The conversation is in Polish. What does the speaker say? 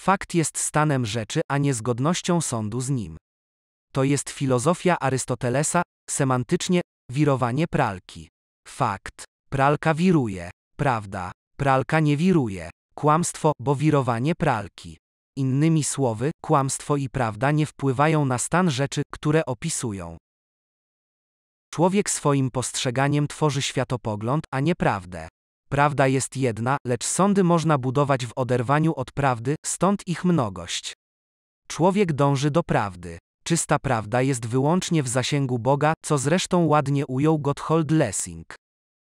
Fakt jest stanem rzeczy, a nie zgodnością sądu z nim. To jest filozofia Arystotelesa, semantycznie wirowanie pralki. Fakt. Pralka wiruje. Prawda. Pralka nie wiruje. Kłamstwo, bo wirowanie pralki. Innymi słowy, kłamstwo i prawda nie wpływają na stan rzeczy, które opisują. Człowiek swoim postrzeganiem tworzy światopogląd, a nie prawdę. Prawda jest jedna, lecz sądy można budować w oderwaniu od prawdy, stąd ich mnogość. Człowiek dąży do prawdy. Czysta prawda jest wyłącznie w zasięgu Boga, co zresztą ładnie ujął Gotthold Lessing.